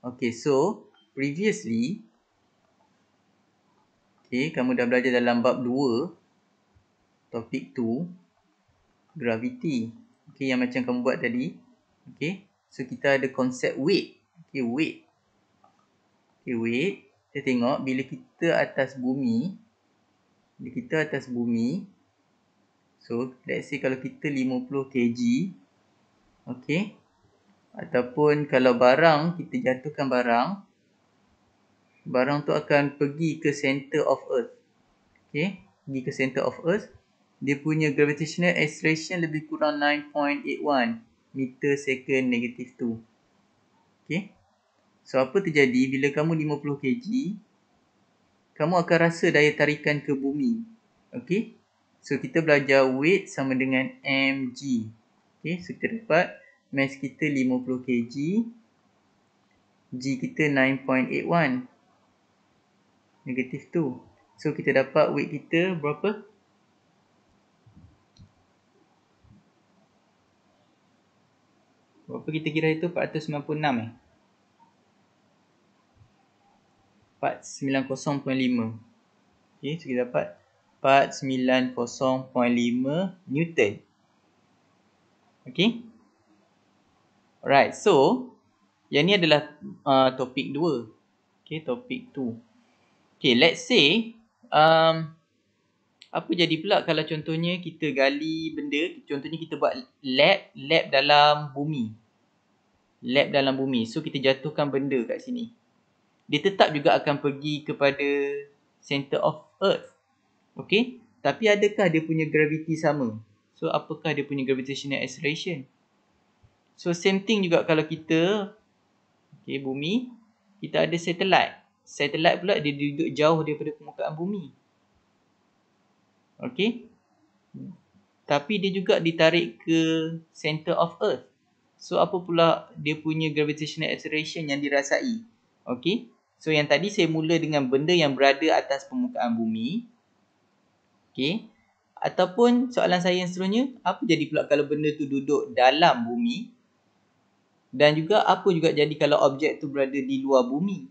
Okay, so previously, okay, kamu dah belajar dalam bab 2, topik 2, gravity. Okay, yang macam kamu buat tadi. Okay, so kita ada konsep weight. Okay, weight. Okay, weight. Kita tengok bila kita atas bumi, bila kita atas bumi, so let's say kalau kita 50 kg, okay, Ataupun kalau barang, kita jatuhkan barang. Barang tu akan pergi ke center of earth. Okay. Pergi ke center of earth. Dia punya gravitational acceleration lebih kurang 9.81 meter second negative 2. Okay. So, apa terjadi bila kamu 50 kg, kamu akan rasa daya tarikan ke bumi. Okay. So, kita belajar weight sama dengan mg. Okay. So, kita dapat mass kita 50 kg g kita 9.81 negatif 2 so kita dapat weight kita berapa Berapa kita kira itu 496 eh 490.5 okey so kita dapat 490.5 newton okey Alright, so yang ni adalah uh, topik 2. Okay, topik 2. Okay, let's say um, apa jadi pula kalau contohnya kita gali benda, contohnya kita buat lab, lab dalam bumi. Lab dalam bumi. So, kita jatuhkan benda kat sini. Dia tetap juga akan pergi kepada center of earth. Okay, tapi adakah dia punya graviti sama? So, apakah dia punya gravitational acceleration? Okay. So same thing juga kalau kita okay, bumi, kita ada satelit. Satelit pula dia duduk jauh daripada permukaan bumi. Okay. Tapi dia juga ditarik ke center of earth. So apa pula dia punya gravitational acceleration yang dirasai. Okay. So yang tadi saya mula dengan benda yang berada atas permukaan bumi. Okay. Ataupun soalan saya yang seterusnya, apa jadi pula kalau benda tu duduk dalam bumi? dan juga apa juga jadi kalau objek tu berada di luar bumi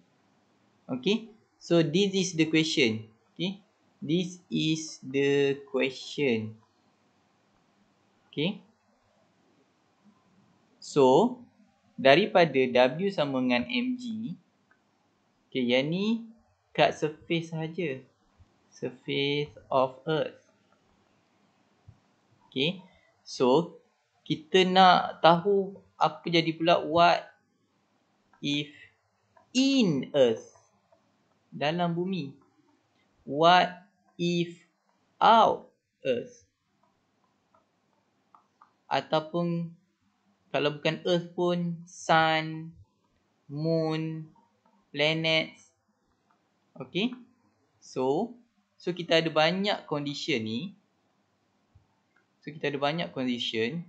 okay? so this is the question okay? this is the question okay? so daripada w sama dengan mg okey yang ni kat surface saja surface of earth okay? so kita nak tahu apa jadi pula what if in earth dalam bumi what if out earth ataupun kalau bukan earth pun sun moon planets okay? so so kita ada banyak condition ni so kita ada banyak condition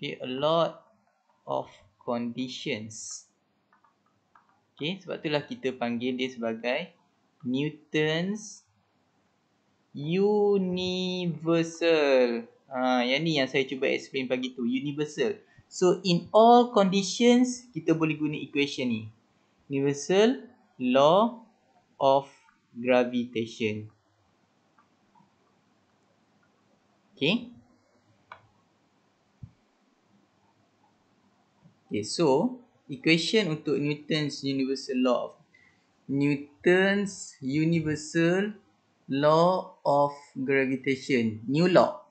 okay a lot of conditions okay sebab itulah kita panggil dia sebagai Newton's universal ha yang ni yang saya cuba explain pagi tu universal so in all conditions kita boleh guna equation ni universal law of gravitation okay Okay, so equation untuk Newton's universal law of Newton's universal law of gravitation, new law.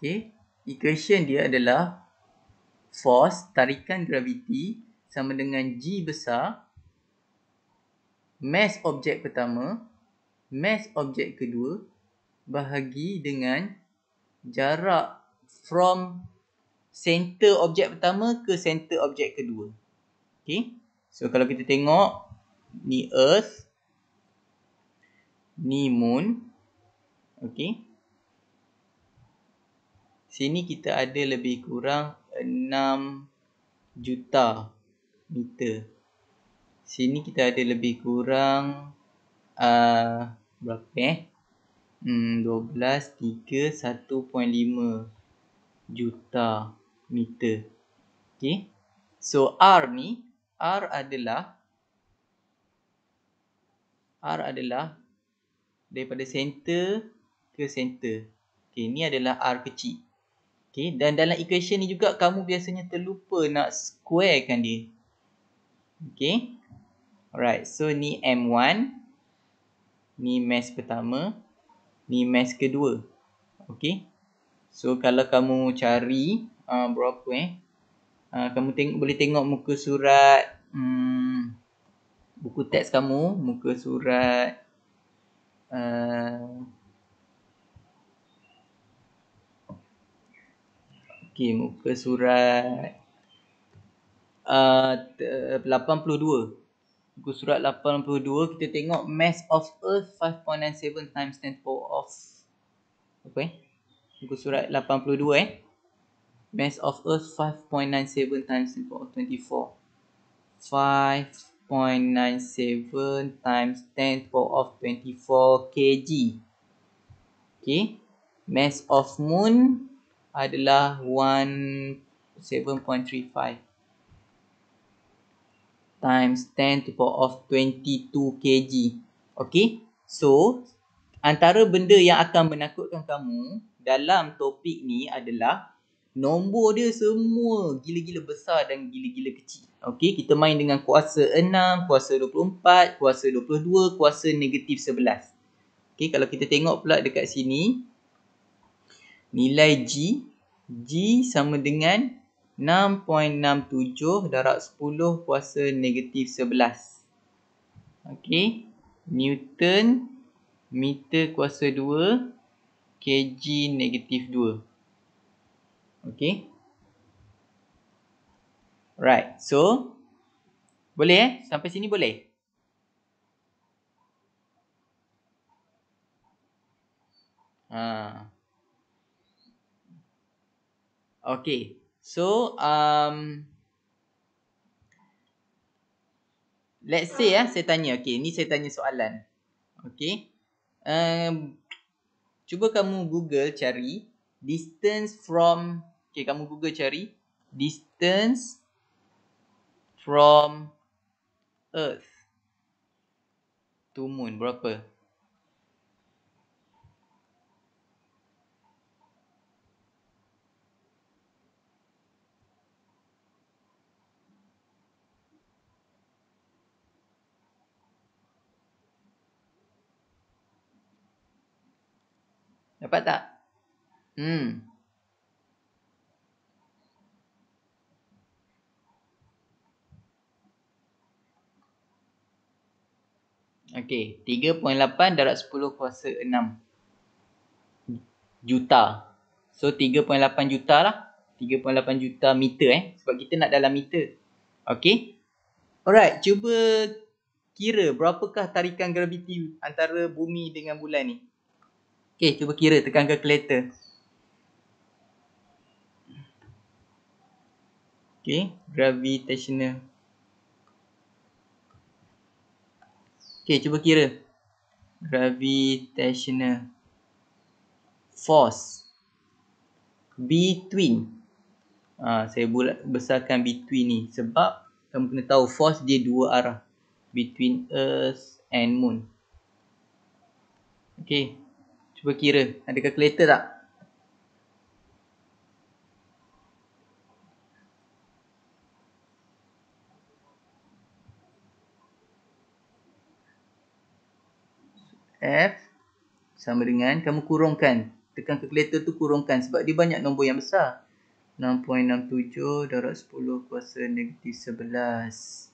Okay, equation dia adalah force tarikan graviti sama dengan g besar mass objek pertama mass objek kedua bahagi dengan jarak from center objek pertama ke center objek kedua. Okay. So kalau kita tengok ni earth, ni moon. Okay. Sini kita ada lebih kurang 6 juta meter. Sini kita ada lebih kurang uh, berapa eh? Hmm, 12, 3, 1.5 juta meter. okay, So R ni R adalah R adalah daripada center ke center. okay, ni adalah R kecil. okay, dan dalam equation ni juga kamu biasanya terlupa nak square kan dia. okay, Alright, so ni M1 ni mass pertama, ni mass kedua. okay, So kalau kamu cari uh, ah, berapa eh. Uh, kamu teng- boleh tengok muka surat um, buku teks kamu, muka surat uh, ah, okay, muka surat uh, 82 Buku surat 82 kita tengok mass of earth 5.97 times 10 power of apa okay. eh? Buku surat 82 eh mass of Earth 5.97 times 10 power 24. 5.97 times 10 power of 24 kg. Okay. Mass of Moon adalah 17.35 times 10 to power of 22 kg. Okay. So, antara benda yang akan menakutkan kamu dalam topik ni adalah Nombor dia semua gila-gila besar dan gila-gila kecil. Okay, kita main dengan kuasa 6, kuasa 24, kuasa 22, kuasa negatif 11. Okay, kalau kita tengok pula dekat sini. Nilai G. G sama dengan 6.67 darab 10 kuasa negatif 11. Okay, Newton meter kuasa 2 kg negatif 2. Okay. Right. So, boleh eh? Sampai sini boleh? Ha. Okay. So, um, let's say eh, saya tanya. Okay, ni saya tanya soalan. Okay. Um, cuba kamu Google cari distance from Okay, kamu google cari distance from earth to moon berapa? Dapat tak? Hmm. Okey, 3.8 darab 10 kuasa 6 juta. So 3.8 juta lah. 3.8 juta meter eh sebab kita nak dalam meter. Okey. Alright, cuba kira berapakah tarikan graviti antara bumi dengan bulan ni. Okey, cuba kira tekan kalkulator. Okey, gravitational Okay, cuba kira. Gravitational force between. Uh, saya boleh besarkan between ni. Sebab kamu kena tahu force dia dua arah. Between Earth and Moon. Okay. Cuba kira. Ada calculator tak? F sama dengan kamu kurungkan. Tekan kalkulator tu kurungkan sebab dia banyak nombor yang besar. 6.67 darab 10 kuasa negatif 11.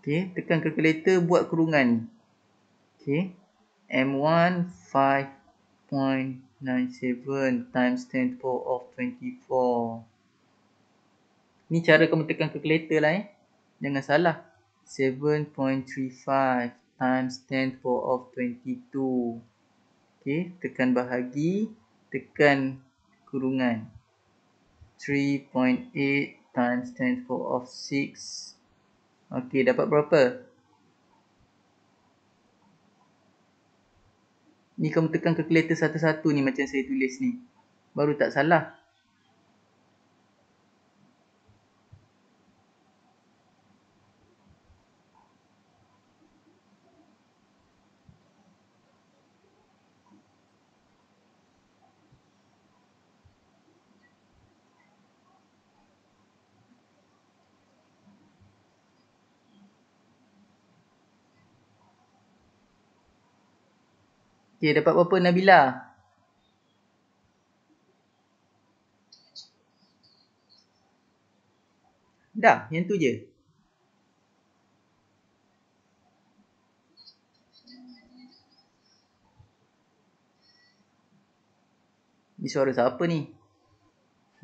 Okay, tekan kalkulator buat kurungan. Okay. M1 5.97 times 10 to the power of 24. Ni cara kamu tekan calculator lah eh. Jangan salah. 7.35 times 10 to the power of 22. Okay, tekan bahagi, tekan kurungan. 3.8 times 10 to the power of 6. Okay, dapat berapa? Ni kamu tekan calculator satu-satu ni macam saya tulis ni. Baru tak salah. 7.35 Okey, dapat berapa Nabila? Dah, yang tu je. Ni suara siapa ni?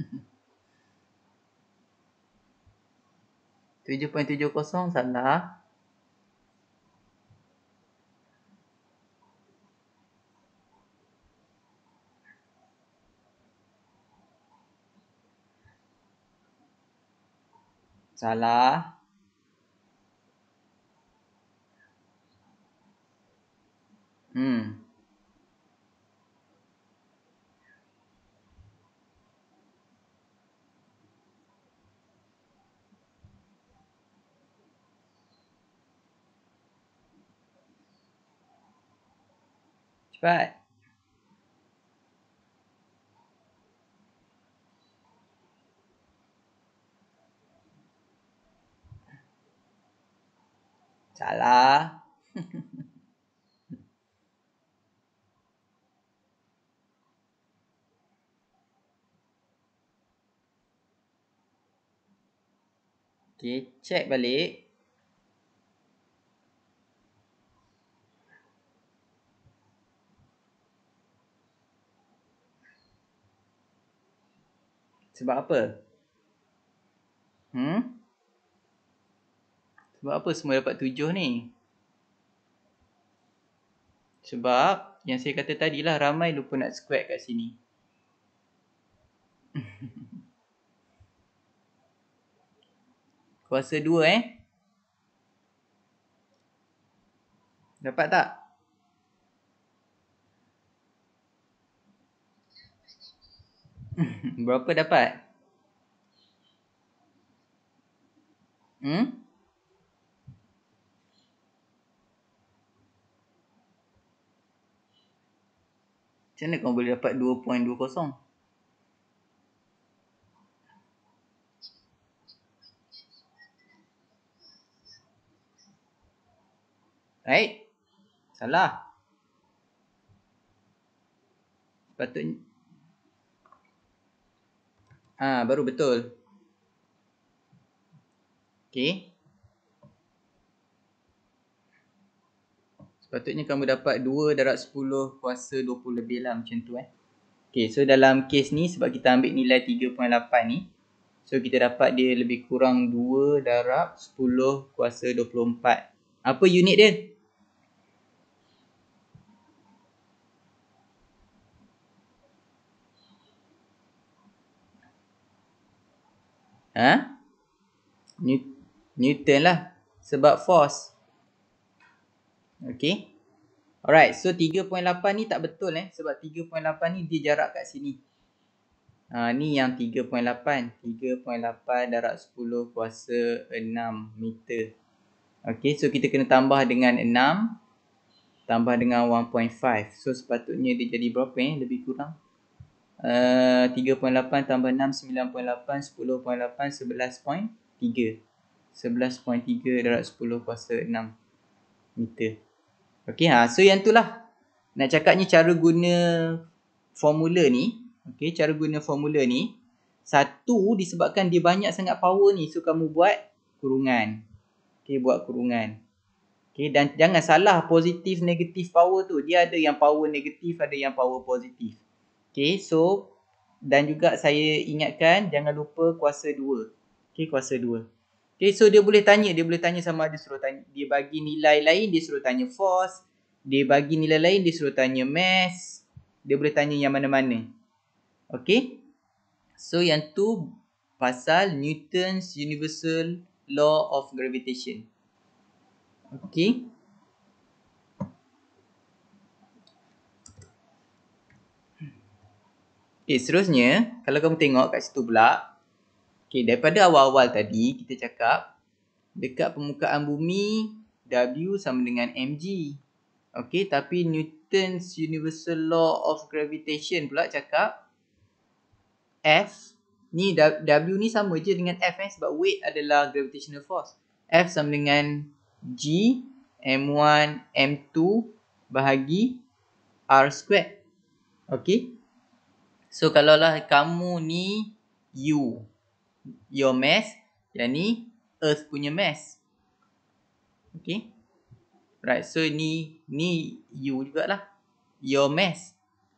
Tujuh poin tujuh kosong, salah. Salah. Hmm. Cepat. Salah. Okay, check balik. Sebab apa? Hmm? Sebab apa semua dapat tujuh ni? Sebab yang saya kata tadi lah ramai lupa nak square kat sini. Kuasa dua eh. Dapat tak? Berapa dapat? Hmm? Macam mana kau boleh dapat 2.20? Right? Salah. Patutnya. Ah, baru betul. Okay. Patutnya kamu dapat 2 darab 10 kuasa 20 lebih lah macam tu eh. Okay so dalam kes ni sebab kita ambil nilai 3.8 ni. So kita dapat dia lebih kurang 2 darab 10 kuasa 24. Apa unit dia? Ha? New Newton lah. Sebab force. Okay. Alright. So 3.8 ni tak betul eh. Sebab 3.8 ni dia jarak kat sini. Uh, ni yang 3.8. 3.8 darab 10 kuasa 6 meter. Okay. So kita kena tambah dengan 6. Tambah dengan 1.5. So sepatutnya dia jadi berapa eh? Lebih kurang. Uh, eh, 3.8 tambah 6, 9.8, 10.8, 11.3 11.3 darat 10 kuasa 6 meter Okey ha so yang itulah nak cakapnya cara guna formula ni okey cara guna formula ni satu disebabkan dia banyak sangat power ni so kamu buat kurungan okey buat kurungan okey dan jangan salah positif negatif power tu dia ada yang power negatif ada yang power positif okey so dan juga saya ingatkan jangan lupa kuasa 2 okey kuasa 2 Okay, so dia boleh tanya, dia boleh tanya sama ada suruh tanya. Dia bagi nilai lain, dia suruh tanya force. Dia bagi nilai lain, dia suruh tanya mass. Dia boleh tanya yang mana-mana. Okay. So yang tu pasal Newton's Universal Law of Gravitation. Okay. Okay, eh, seterusnya, kalau kamu tengok kat situ pula, Okay, daripada awal-awal tadi kita cakap dekat permukaan bumi W sama dengan mg. Okey, tapi Newton's Universal Law of Gravitation pula cakap F ni W ni sama je dengan F eh sebab weight adalah gravitational force. F sama dengan g m1 m2 bahagi r square. Okey, So kalaulah kamu ni u your mass yang ni earth punya mass okay, right so ni ni u jugaklah your mass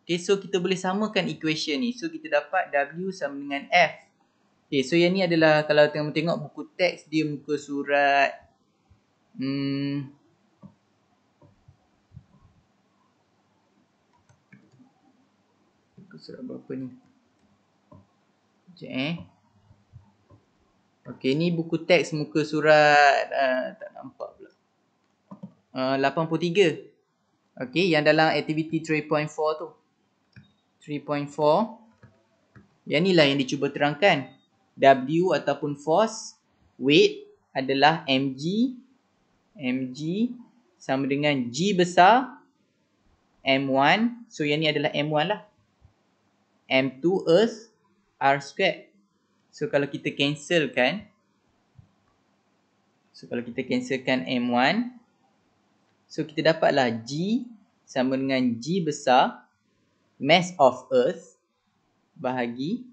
Okay, so kita boleh samakan equation ni so kita dapat w sama dengan f Okay, so yang ni adalah kalau tengok tengok buku teks dia muka surat hmm surat berapa ni? Sekejap eh. Okey, ni buku teks muka surat uh, tak nampak pula. Ah, uh, 83. Okey, yang dalam aktiviti 3.4 tu. 3.4. Yang inilah yang dicuba terangkan. W ataupun force weight adalah mg mg sama dengan g besar m1. So yang ni adalah m1 lah. m2 earth r square So kalau kita cancelkan So kalau kita cancelkan M1 So kita dapatlah G sama dengan G besar mass of earth bahagi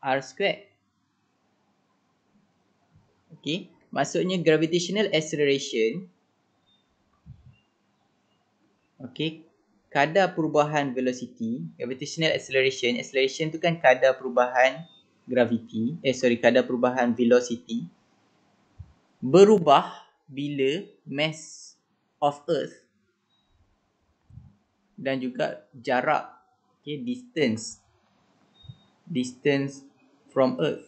R squared Okay maksudnya gravitational acceleration Okay kadar perubahan velocity gravitational acceleration acceleration tu kan kadar perubahan gravity, eh sorry kadar perubahan velocity berubah bila mass of earth dan juga jarak okay distance distance from earth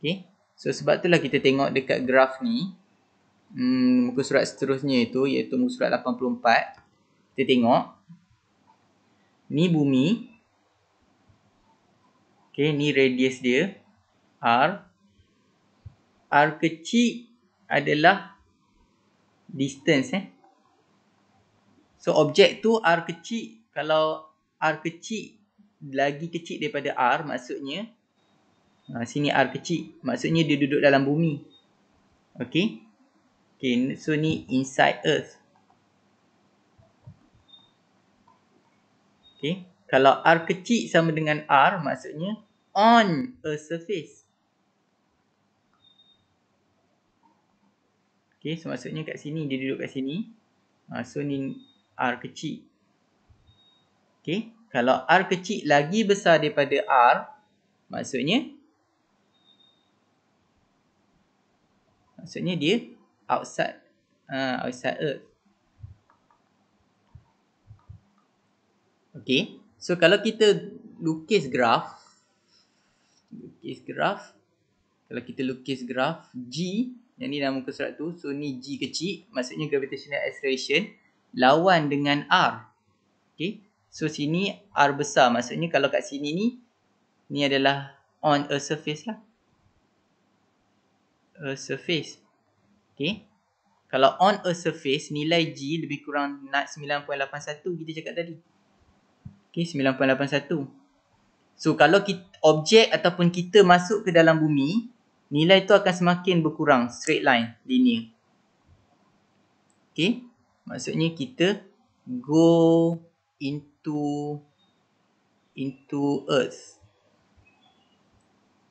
okay so sebab itulah kita tengok dekat graf ni mm muka surat seterusnya itu iaitu muka surat 84 kita tengok ni bumi Okay, ni radius dia. R. R kecil adalah distance eh. So, objek tu R kecil. Kalau R kecil lagi kecil daripada R maksudnya. Uh, sini R kecil. Maksudnya dia duduk dalam bumi. Okay. Okay, so ni inside Earth. Okay. Kalau R kecil sama dengan R maksudnya on a surface. Okay, so maksudnya kat sini dia duduk kat sini. Uh, so ni R kecil. Okay, kalau R kecil lagi besar daripada R maksudnya maksudnya dia outside uh, outside earth. Okay. So kalau kita lukis graf lukis graf kalau kita lukis graf G yang ni nama muka surat tu so ni G kecil maksudnya gravitational acceleration lawan dengan R okay? so sini R besar maksudnya kalau kat sini ni ni adalah on a surface lah a surface okay? kalau on a surface nilai G lebih kurang 9.81 kita cakap tadi Okay, 9.81. So, kalau kita, objek ataupun kita masuk ke dalam bumi, nilai tu akan semakin berkurang. Straight line, linear. Okay. Maksudnya kita go into into earth.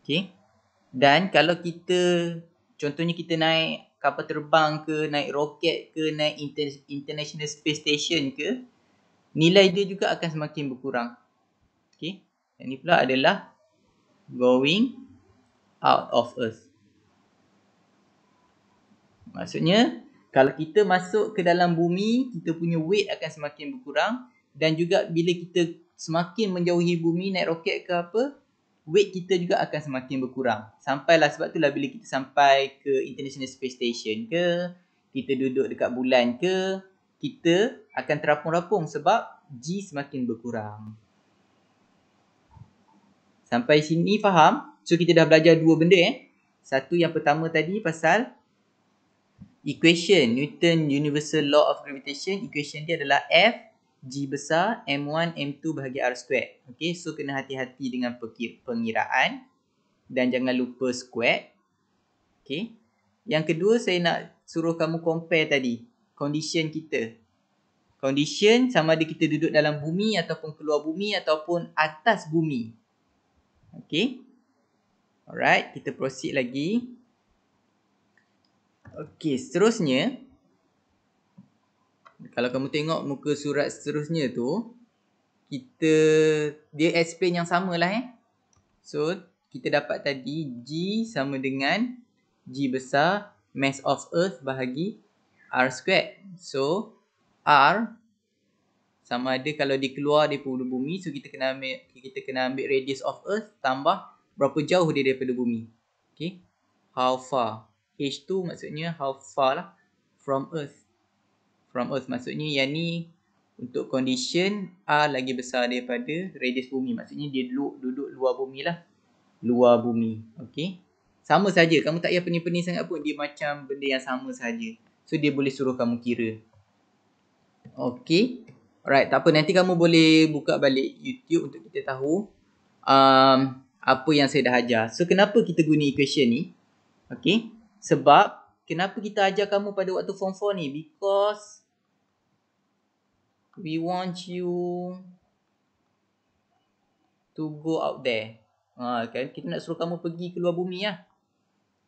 Okay. Dan kalau kita, contohnya kita naik kapal terbang ke, naik roket ke, naik international space station ke, nilai dia juga akan semakin berkurang. Okey. Yang ni pula adalah going out of earth. Maksudnya kalau kita masuk ke dalam bumi, kita punya weight akan semakin berkurang dan juga bila kita semakin menjauhi bumi naik roket ke apa, weight kita juga akan semakin berkurang. Sampailah sebab itulah bila kita sampai ke International Space Station ke, kita duduk dekat bulan ke, kita akan terapung-rapung sebab G semakin berkurang. Sampai sini faham? So kita dah belajar dua benda eh. Satu yang pertama tadi pasal equation Newton Universal Law of Gravitation. Equation dia adalah F G besar M1 M2 bahagi R square. Okay so kena hati-hati dengan pengiraan dan jangan lupa square. Okay. Yang kedua saya nak suruh kamu compare tadi condition kita. Condition sama ada kita duduk dalam bumi ataupun keluar bumi ataupun atas bumi. Okay. Alright, kita proceed lagi. Okay, seterusnya. Kalau kamu tengok muka surat seterusnya tu. Kita, dia explain yang lah eh. So, kita dapat tadi G sama dengan G besar mass of earth bahagi R squared. So, R sama ada kalau dia keluar daripada bumi. So, kita kena ambil, kita kena ambil radius of Earth tambah berapa jauh dia daripada bumi. Okay. How far. H tu maksudnya how far lah from Earth. From Earth maksudnya yang ni untuk condition R lagi besar daripada radius bumi. Maksudnya dia duduk, duduk luar bumi lah. Luar bumi. Okay. Sama saja. Kamu tak payah pening-pening sangat pun. Dia macam benda yang sama saja. So dia boleh suruh kamu kira Okay Alright tak apa nanti kamu boleh buka balik YouTube untuk kita tahu um, Apa yang saya dah ajar So kenapa kita guna equation ni Okay Sebab kenapa kita ajar kamu pada waktu form 4 ni Because We want you To go out there Ha, kan? Kita nak suruh kamu pergi keluar bumi lah ya?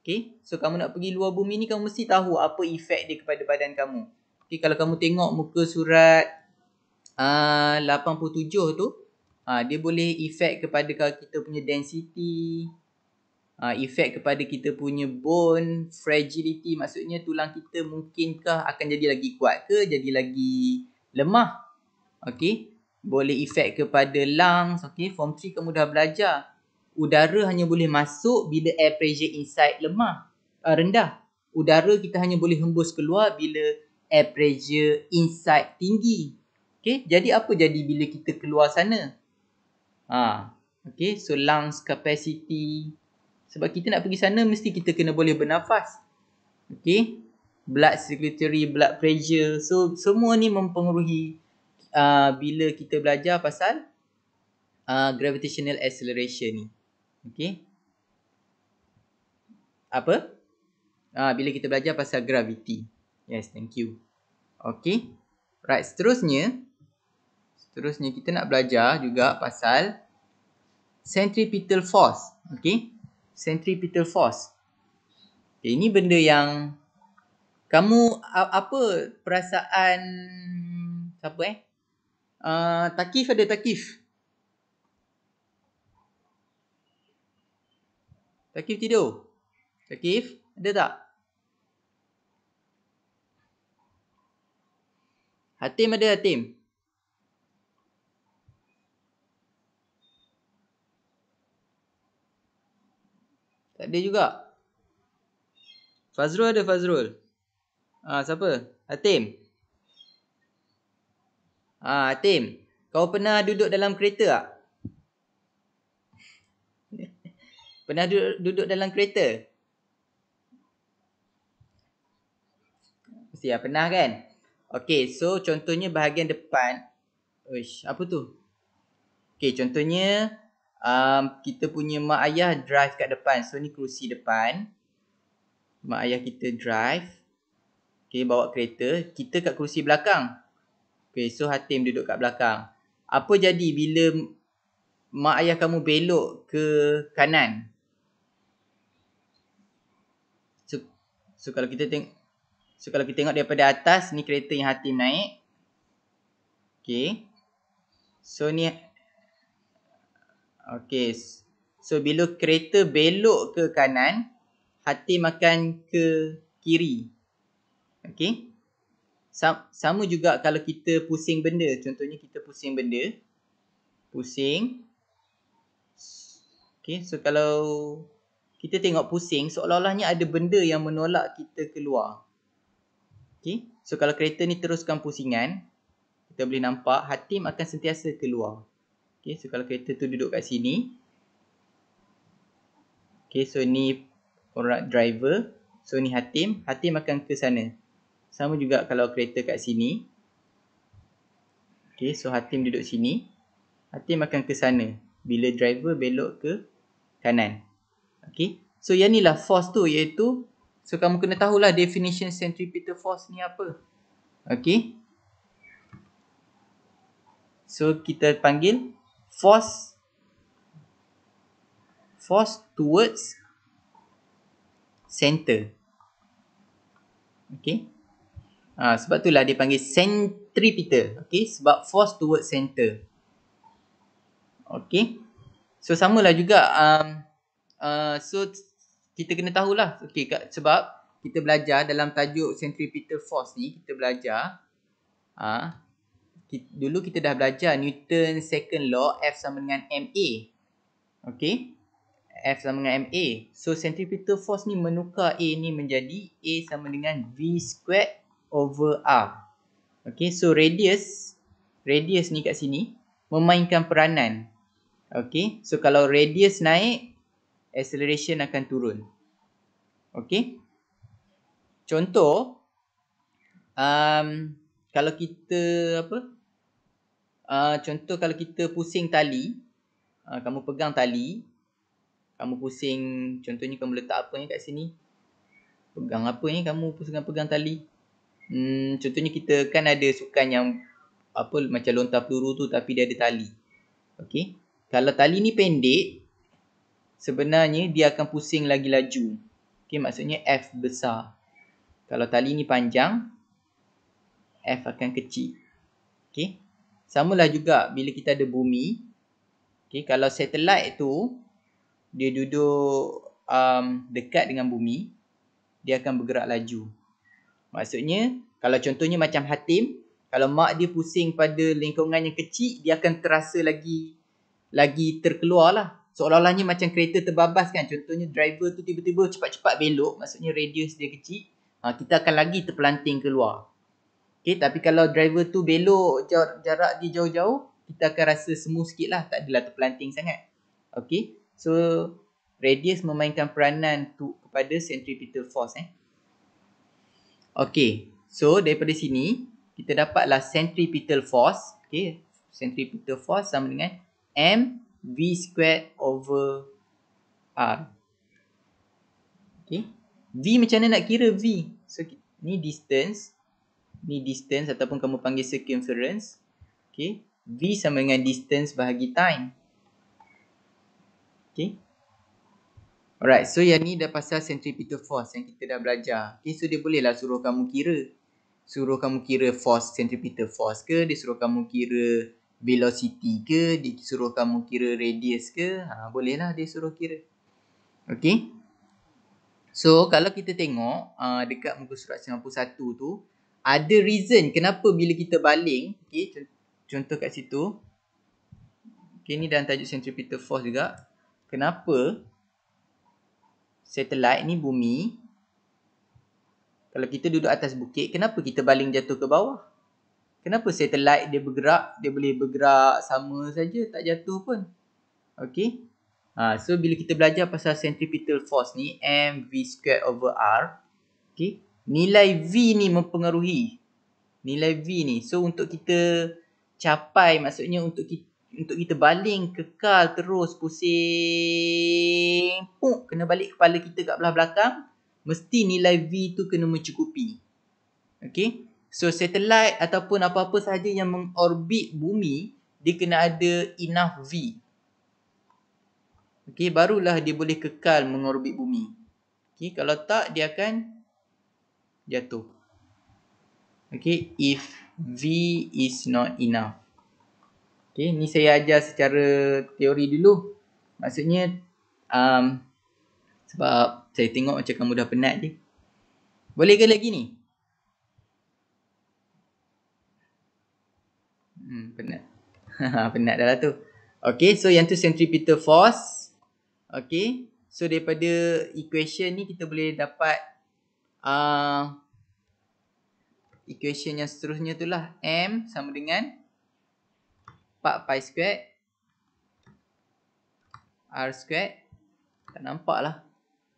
Okay. So kamu nak pergi luar bumi ni kamu mesti tahu apa efek dia kepada badan kamu. Okay. Kalau kamu tengok muka surat ah, uh, 87 tu. Ha, dia boleh efek kepada kita punya density. Ha, ah, efek kepada kita punya bone. Fragility maksudnya tulang kita mungkinkah akan jadi lagi kuat ke. Jadi lagi lemah. Okay. Boleh efek kepada lungs. Okay. Form 3 kamu dah belajar. Udara hanya boleh masuk bila air pressure inside lemah, uh, rendah. Udara kita hanya boleh hembus keluar bila air pressure inside tinggi. Okay, jadi apa jadi bila kita keluar sana? Ha, okay, so lungs capacity. Sebab kita nak pergi sana, mesti kita kena boleh bernafas. Okay, blood circulatory, blood pressure. So, semua ni mempengaruhi uh, bila kita belajar pasal uh, gravitational acceleration ni. Okey. Apa? Ah ha, bila kita belajar pasal graviti. Yes, thank you. Okey. Right, seterusnya seterusnya kita nak belajar juga pasal centripetal force. Okey. Centripetal force. Okay, ini benda yang kamu apa perasaan siapa eh? Uh, ah, takif ada takif. Takif tidur. Takif, ada tak? Hatim ada Hatim? Tak ada juga. Fazrul ada Fazrul? Ah ha, siapa? Hatim. Ah ha, Hatim, kau pernah duduk dalam kereta tak? Pernah duduk, duduk dalam kereta? Mesti ya, pernah kan? Okay, so contohnya bahagian depan Uish, apa tu? Okay, contohnya um, Kita punya mak ayah drive kat depan So, ni kerusi depan Mak ayah kita drive Okay, bawa kereta Kita kat kerusi belakang Okay, so Hatim duduk kat belakang Apa jadi bila Mak ayah kamu belok ke kanan? So kalau kita tengok So kalau kita tengok daripada atas ni kereta yang Hatim naik. Okay. So ni Okay. So bila kereta belok ke kanan, Hatim akan ke kiri. Okay. Sa sama juga kalau kita pusing benda. Contohnya kita pusing benda. Pusing. Okay. So kalau kita tengok pusing seolah-olahnya ada benda yang menolak kita keluar. Okey. So kalau kereta ni teruskan pusingan, kita boleh nampak Hatim akan sentiasa keluar. Okey, so kalau kereta tu duduk kat sini. Okey, so ni orang driver, so ni Hatim, Hatim akan ke sana. Sama juga kalau kereta kat sini. Okey, so Hatim duduk sini. Hatim akan ke sana bila driver belok ke kanan. Okay. So yang ni lah force tu iaitu So kamu kena tahulah definition centripetal force ni apa Okay So kita panggil force Force towards center Okay ha, ah, Sebab tu lah dia panggil centripetal Okay sebab force towards center Okay So samalah juga um, Uh, so kita kena tahulah okey sebab kita belajar dalam tajuk centripetal force ni kita belajar ah uh, dulu kita dah belajar Newton second law F sama dengan MA okey F sama dengan MA so centripetal force ni menukar A ni menjadi A sama dengan V squared over R okey so radius radius ni kat sini memainkan peranan okey so kalau radius naik acceleration akan turun. Okay. Contoh. Um, kalau kita apa. Uh, contoh kalau kita pusing tali. Uh, kamu pegang tali. Kamu pusing. Contohnya kamu letak apa ni kat sini. Pegang apa ni kamu pusingan pegang tali. Hmm, contohnya kita kan ada sukan yang. Apa macam lontar peluru tu tapi dia ada tali. Okay. Kalau tali ni pendek sebenarnya dia akan pusing lagi laju. Okay, maksudnya F besar. Kalau tali ni panjang, F akan kecil. Okay. lah juga bila kita ada bumi. Okay, kalau satelit tu, dia duduk um, dekat dengan bumi, dia akan bergerak laju. Maksudnya, kalau contohnya macam Hatim, kalau mak dia pusing pada lingkungan yang kecil, dia akan terasa lagi lagi terkeluar lah seolah-olahnya macam kereta terbabas kan contohnya driver tu tiba-tiba cepat-cepat belok maksudnya radius dia kecil ha, kita akan lagi terpelanting keluar okay, tapi kalau driver tu belok jar jarak dia jauh-jauh kita akan rasa smooth sikit lah tak adalah terpelanting sangat okay, so radius memainkan peranan tu kepada centripetal force eh. Okay, so daripada sini kita dapatlah centripetal force okay, centripetal force sama dengan M V squared over R. Okay. V macam mana nak kira V? So, ni distance. Ni distance ataupun kamu panggil circumference. Okay. V sama dengan distance bahagi time. Okay. Alright. So, yang ni dah pasal centripetal force yang kita dah belajar. Okay. So, dia lah suruh kamu kira. Suruh kamu kira force, centripetal force ke. Dia suruh kamu kira velocity ke dia suruh kamu kira radius ke ha, bolehlah dia suruh kira okay? so kalau kita tengok uh, dekat muka surat 91 tu ada reason kenapa bila kita baling ok contoh kat situ ok ni dalam tajuk centripetal force juga kenapa satelit ni bumi kalau kita duduk atas bukit kenapa kita baling jatuh ke bawah Kenapa satellite dia bergerak, dia boleh bergerak sama saja tak jatuh pun. okay? Ha, so bila kita belajar pasal centripetal force ni mv squared over r, okay? Nilai v ni mempengaruhi. Nilai v ni. So untuk kita capai maksudnya untuk kita untuk kita baling kekal terus pusing puk kena balik kepala kita kat belah belakang mesti nilai v tu kena mencukupi okey So satellite ataupun apa-apa sahaja yang mengorbit bumi dia kena ada enough V. okay, barulah dia boleh kekal mengorbit bumi. Okay, kalau tak dia akan jatuh. Okay, if V is not enough. Okay, ni saya ajar secara teori dulu. Maksudnya um, sebab saya tengok macam kamu dah penat je. Boleh ke lagi ni? Hmm, penat. penat dah lah tu. Okay, so yang tu centripetal force. Okay, so daripada equation ni kita boleh dapat uh, equation yang seterusnya tu lah. M sama dengan 4 pi squared R squared tak nampak lah.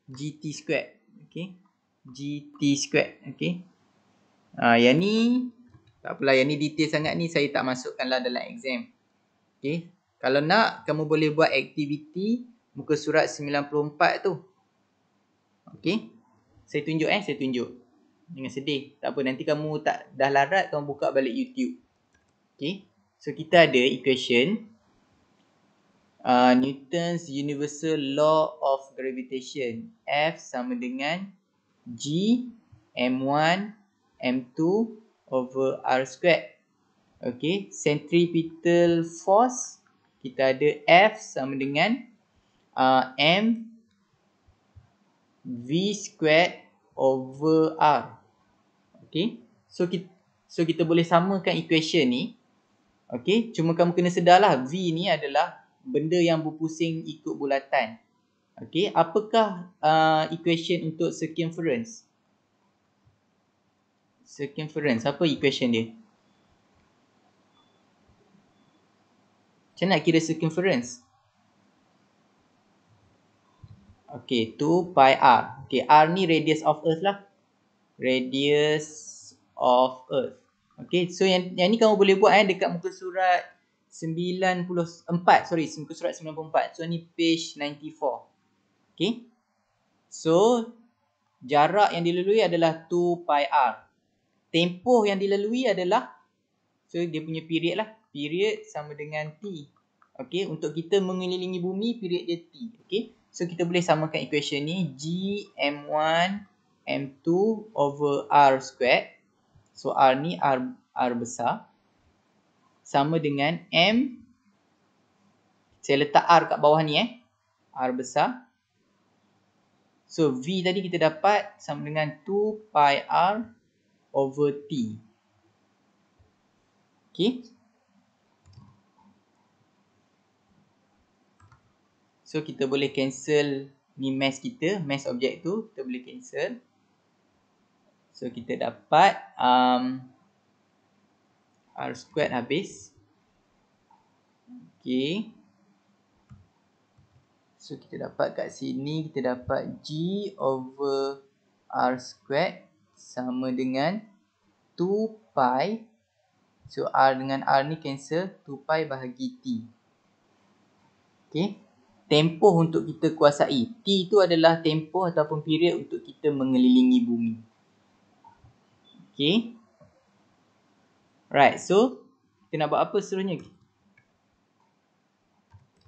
GT squared. Okay. GT squared. Okay. Uh, yang ni tak apalah yang ni detail sangat ni saya tak masukkanlah dalam exam. Okey. Kalau nak kamu boleh buat aktiviti muka surat 94 tu. Okey. Saya tunjuk eh, saya tunjuk. Jangan sedih. Tak apa nanti kamu tak dah larat kamu buka balik YouTube. Okey. So kita ada equation uh, Newton's universal law of gravitation. F sama dengan G M1 M2 over R squared. Okay, centripetal force kita ada F sama dengan uh, M V squared over R. Okay, so kita, so kita boleh samakan equation ni. Okay, cuma kamu kena sedarlah V ni adalah benda yang berpusing ikut bulatan. Okay, apakah uh, equation untuk circumference? circumference apa equation dia macam nak kira circumference ok 2 pi r ok r ni radius of earth lah radius of earth ok so yang, yang ni kamu boleh buat eh dekat muka surat 94 sorry muka surat 94 so ni page 94 ok so jarak yang dilalui adalah 2 pi r tempoh yang dilalui adalah so dia punya period lah period sama dengan t okay? untuk kita mengelilingi bumi period dia t okey so kita boleh samakan equation ni g m1 m2 over r squared so r ni r r besar sama dengan m saya letak r kat bawah ni eh r besar so v tadi kita dapat sama dengan 2 pi r over T. Okay. So kita boleh cancel ni mass kita, mass objek tu kita boleh cancel. So kita dapat um, R squared habis. Okay. So kita dapat kat sini, kita dapat G over R squared sama dengan 2 pi. So R dengan R ni cancel 2 pi bahagi T. Okay. Tempoh untuk kita kuasai. T itu adalah tempoh ataupun period untuk kita mengelilingi bumi. Okay. Right. So, kita nak buat apa seterusnya?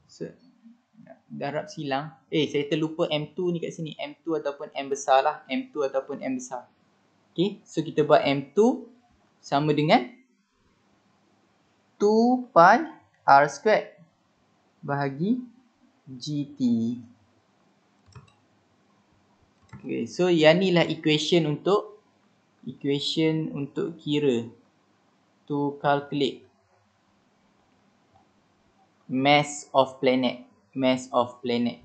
So, darab silang. Eh, saya terlupa M2 ni kat sini. M2 ataupun M besar lah. M2 ataupun M besar. Okay, so kita buat M2 sama dengan 2 pi R squared bahagi GT. Okay, so yang ni lah equation untuk equation untuk kira to calculate mass of planet mass of planet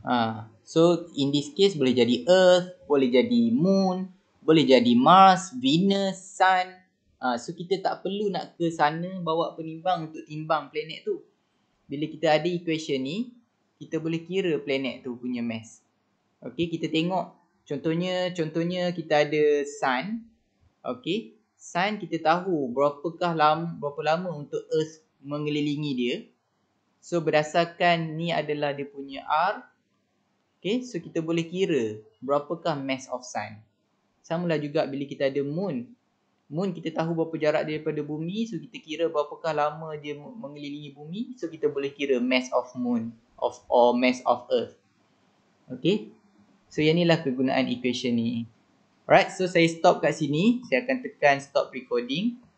ah ha. So in this case boleh jadi Earth, boleh jadi Moon, boleh jadi Mars, Venus, Sun. Uh, so kita tak perlu nak ke sana bawa penimbang untuk timbang planet tu. Bila kita ada equation ni, kita boleh kira planet tu punya mass. Okay, kita tengok. Contohnya, contohnya kita ada Sun. Okay, Sun kita tahu berapakah lama, berapa lama untuk Earth mengelilingi dia. So berdasarkan ni adalah dia punya R. Okay, so kita boleh kira berapakah mass of sun. Sama lah juga bila kita ada moon. Moon kita tahu berapa jarak daripada bumi. So, kita kira berapakah lama dia mengelilingi bumi. So, kita boleh kira mass of moon of or mass of earth. Okay. So, yang inilah kegunaan equation ni. Alright, so saya stop kat sini. Saya akan tekan stop recording.